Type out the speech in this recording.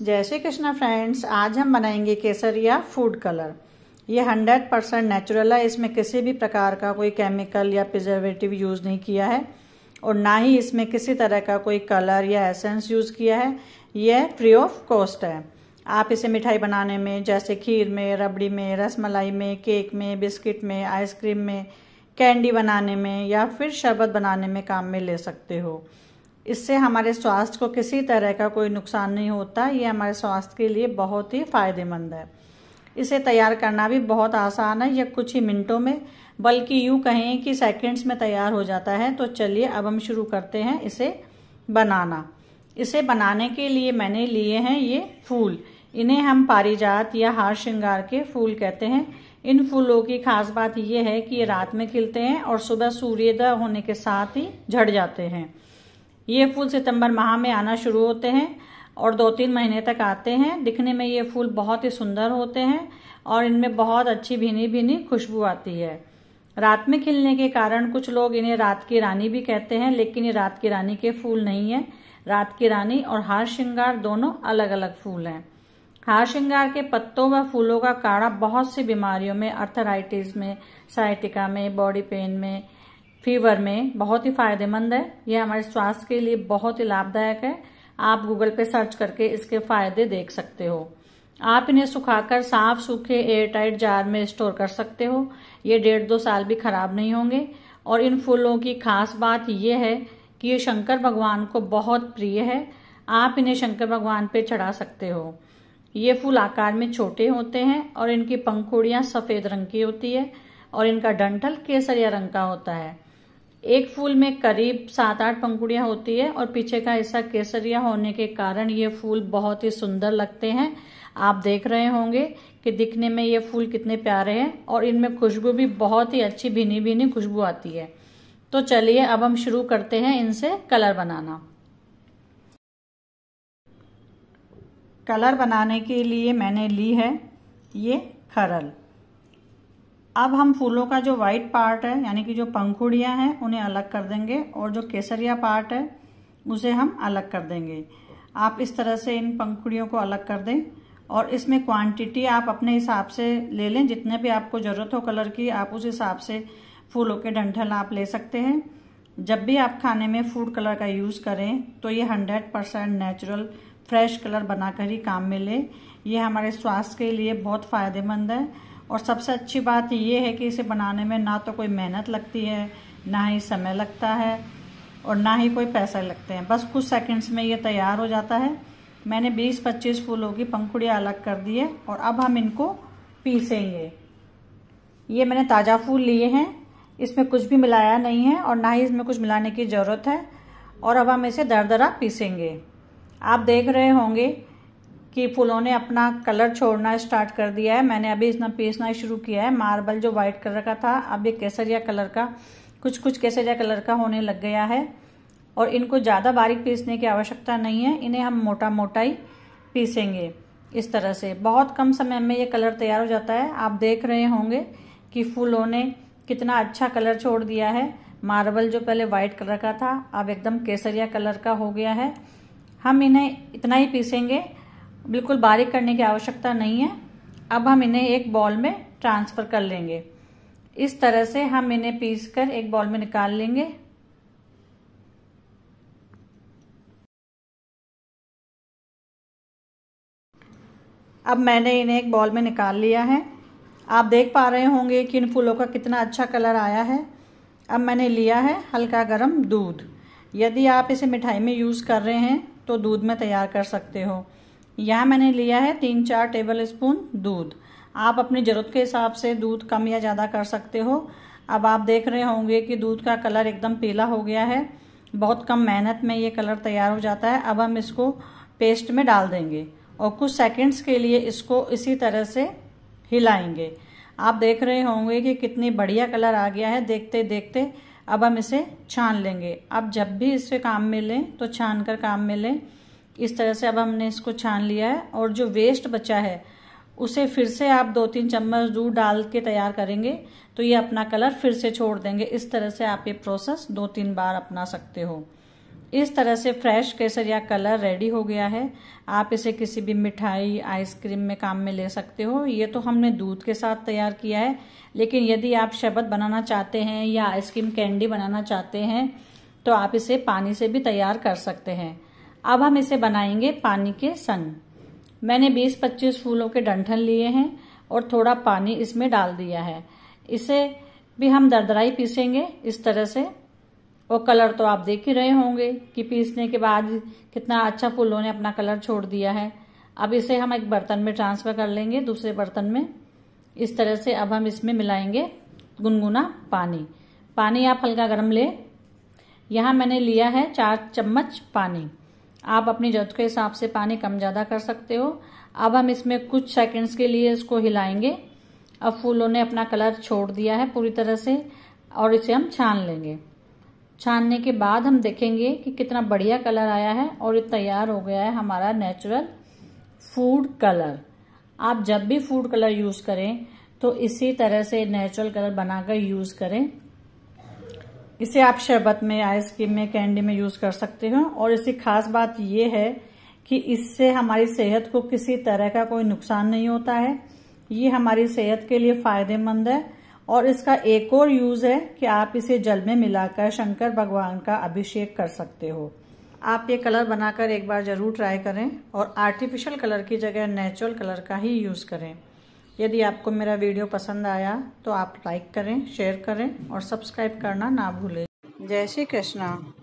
जय श्री कृष्णा फ्रेंड्स आज हम बनाएंगे केसरिया फूड कलर ये 100 परसेंट नेचुरल है इसमें किसी भी प्रकार का कोई केमिकल या प्रिजर्वेटिव यूज़ नहीं किया है और ना ही इसमें किसी तरह का कोई कलर या एसेंस यूज़ किया है यह फ्री ऑफ कॉस्ट है आप इसे मिठाई बनाने में जैसे खीर में रबड़ी में रसमलाई में केक में बिस्किट में आइसक्रीम में कैंडी बनाने में या फिर शरबत बनाने में काम में ले सकते हो इससे हमारे स्वास्थ्य को किसी तरह का कोई नुकसान नहीं होता ये हमारे स्वास्थ्य के लिए बहुत ही फायदेमंद है इसे तैयार करना भी बहुत आसान है यह कुछ ही मिनटों में बल्कि यूं कहें कि सेकंड्स में तैयार हो जाता है तो चलिए अब हम शुरू करते हैं इसे बनाना इसे बनाने के लिए मैंने लिए हैं ये फूल इन्हें हम पारिजात या हार श्रृंगार के फूल कहते हैं इन फूलों की खास बात यह है कि ये रात में खिलते हैं और सुबह सूर्योदय होने के साथ ही झड़ जाते हैं ये फूल सितंबर माह में आना शुरू होते हैं और दो तीन महीने तक आते हैं दिखने में ये फूल बहुत ही सुंदर होते हैं और इनमें बहुत अच्छी भीनी भीनी खुशबू आती है रात में खिलने के कारण कुछ लोग इन्हें रात की रानी भी कहते हैं लेकिन ये रात की रानी के फूल नहीं है रात की रानी और हार श्रृंगार दोनों अलग अलग फूल हैं हार श्रृंगार के पत्तों व फूलों का काढ़ा बहुत सी बीमारियों में अर्थराइटिस में साइटिका में बॉडी पेन में फीवर में बहुत ही फायदेमंद है ये हमारे स्वास्थ्य के लिए बहुत ही लाभदायक है आप गूगल पे सर्च करके इसके फायदे देख सकते हो आप इन्हें सुखाकर साफ सूखे एयरटाइट जार में स्टोर कर सकते हो ये डेढ़ दो साल भी खराब नहीं होंगे और इन फूलों की खास बात यह है कि ये शंकर भगवान को बहुत प्रिय है आप इन्हें शंकर भगवान पे चढ़ा सकते हो ये फूल आकार में छोटे होते हैं और इनकी पंखुड़ियां सफ़ेद रंग की होती है और इनका डंठल केसरिया रंग का होता है एक फूल में करीब सात आठ पंखुड़ियाँ होती है और पीछे का हिस्सा केसरिया होने के कारण ये फूल बहुत ही सुंदर लगते हैं आप देख रहे होंगे कि दिखने में ये फूल कितने प्यारे हैं और इनमें खुशबू भी बहुत ही अच्छी भीनी भीनी खुशबू आती है तो चलिए अब हम शुरू करते हैं इनसे कलर बनाना कलर बनाने के लिए मैंने ली है ये खरल अब हम फूलों का जो वाइट पार्ट है यानी कि जो पंखुड़ियाँ हैं उन्हें अलग कर देंगे और जो केसरिया पार्ट है उसे हम अलग कर देंगे आप इस तरह से इन पंखुड़ियों को अलग कर दें और इसमें क्वांटिटी आप अपने हिसाब से ले लें जितने भी आपको ज़रूरत हो कलर की आप उस हिसाब से फूलों के डंठल आप ले सकते हैं जब भी आप खाने में फूड कलर का यूज़ करें तो ये hundred percent natural fresh colour बनाकर ही काम में ले ये हमारे स्वास्थ्य के लिए बहुत फ़ायदेमंद है और सबसे अच्छी बात ये है कि इसे बनाने में ना तो कोई मेहनत लगती है ना ही समय लगता है और ना ही कोई पैसा लगते हैं बस कुछ सेकंड्स में ये तैयार हो जाता है मैंने 20-25 फूलों की पंखुड़ियाँ अलग कर दी है और अब हम इनको पीसेंगे ये मैंने ताज़ा फूल लिए हैं इसमें कुछ भी मिलाया नहीं है और ना ही इसमें कुछ मिलाने की ज़रूरत है और अब हम इसे दर दरा पीसेंगे आप देख रहे होंगे कि फूलों ने अपना कलर छोड़ना स्टार्ट कर दिया है मैंने अभी इतना पीसना शुरू किया है मार्बल जो वाइट कलर का था अब ये केसरिया कलर का कुछ कुछ केसरिया कलर का होने लग गया है और इनको ज़्यादा बारीक पीसने की आवश्यकता नहीं है इन्हें हम मोटा मोटा ही पीसेंगे इस तरह से बहुत कम समय में ये कलर तैयार हो जाता है आप देख रहे होंगे कि फूलों ने कितना अच्छा कलर छोड़ दिया है मार्बल जो पहले वाइट कलर का था अब एकदम केसरिया कलर का हो गया है हम इन्हें इतना ही पीसेंगे बिल्कुल बारीक करने की आवश्यकता नहीं है अब हम इन्हें एक बॉल में ट्रांसफ़र कर लेंगे इस तरह से हम इन्हें पीस कर एक बॉल में निकाल लेंगे अब मैंने इन्हें एक बॉल में निकाल लिया है आप देख पा रहे होंगे कि इन फूलों का कितना अच्छा कलर आया है अब मैंने लिया है हल्का गर्म दूध यदि आप इसे मिठाई में यूज़ कर रहे हैं तो दूध में तैयार कर सकते हो यहाँ मैंने लिया है तीन चार टेबल स्पून दूध आप अपनी ज़रूरत के हिसाब से दूध कम या ज़्यादा कर सकते हो अब आप देख रहे होंगे कि दूध का कलर एकदम पीला हो गया है बहुत कम मेहनत में ये कलर तैयार हो जाता है अब हम इसको पेस्ट में डाल देंगे और कुछ सेकंड्स के लिए इसको इसी तरह से हिलाएंगे आप देख रहे होंगे कि कितनी बढ़िया कलर आ गया है देखते देखते अब हम इसे छान लेंगे अब जब भी इसे काम में लें तो छान कर काम में लें इस तरह से अब हमने इसको छान लिया है और जो वेस्ट बचा है उसे फिर से आप दो तीन चम्मच दूध डाल के तैयार करेंगे तो ये अपना कलर फिर से छोड़ देंगे इस तरह से आप ये प्रोसेस दो तीन बार अपना सकते हो इस तरह से फ्रेश केसर या कलर रेडी हो गया है आप इसे किसी भी मिठाई आइसक्रीम में काम में ले सकते हो ये तो हमने दूध के साथ तैयार किया है लेकिन यदि आप शरबत बनाना चाहते हैं या आइसक्रीम कैंडी बनाना चाहते हैं तो आप इसे पानी से भी तैयार कर सकते हैं अब हम इसे बनाएंगे पानी के संग मैंने 20-25 फूलों के डंठल लिए हैं और थोड़ा पानी इसमें डाल दिया है इसे भी हम दरदराई पीसेंगे इस तरह से और कलर तो आप देख ही रहे होंगे कि पीसने के बाद कितना अच्छा फूलों ने अपना कलर छोड़ दिया है अब इसे हम एक बर्तन में ट्रांसफ़र कर लेंगे दूसरे बर्तन में इस तरह से अब हम इसमें मिलाएंगे गुनगुना पानी पानी आप हल्का गर्म ले यहाँ मैंने लिया है चार चम्मच पानी आप अपनी जरूरत के हिसाब से पानी कम ज़्यादा कर सकते हो अब हम इसमें कुछ सेकंड्स के लिए इसको हिलाएंगे अब फूलों ने अपना कलर छोड़ दिया है पूरी तरह से और इसे हम छान लेंगे छानने के बाद हम देखेंगे कि कितना बढ़िया कलर आया है और ये तैयार हो गया है हमारा नेचुरल फूड कलर आप जब भी फूड कलर यूज़ करें तो इसी तरह से नेचुरल कलर बनाकर यूज़ करें इसे आप शरबत में आइसक्रीम में कैंडी में यूज कर सकते हो और इसकी खास बात यह है कि इससे हमारी सेहत को किसी तरह का कोई नुकसान नहीं होता है ये हमारी सेहत के लिए फायदेमंद है और इसका एक और यूज है कि आप इसे जल में मिलाकर शंकर भगवान का अभिषेक कर सकते हो आप ये कलर बनाकर एक बार जरूर ट्राई करें और आर्टिफिशियल कलर की जगह नेचुरल कलर का ही यूज करें यदि आपको मेरा वीडियो पसंद आया तो आप लाइक करें शेयर करें और सब्सक्राइब करना ना भूलें जय श्री कृष्णा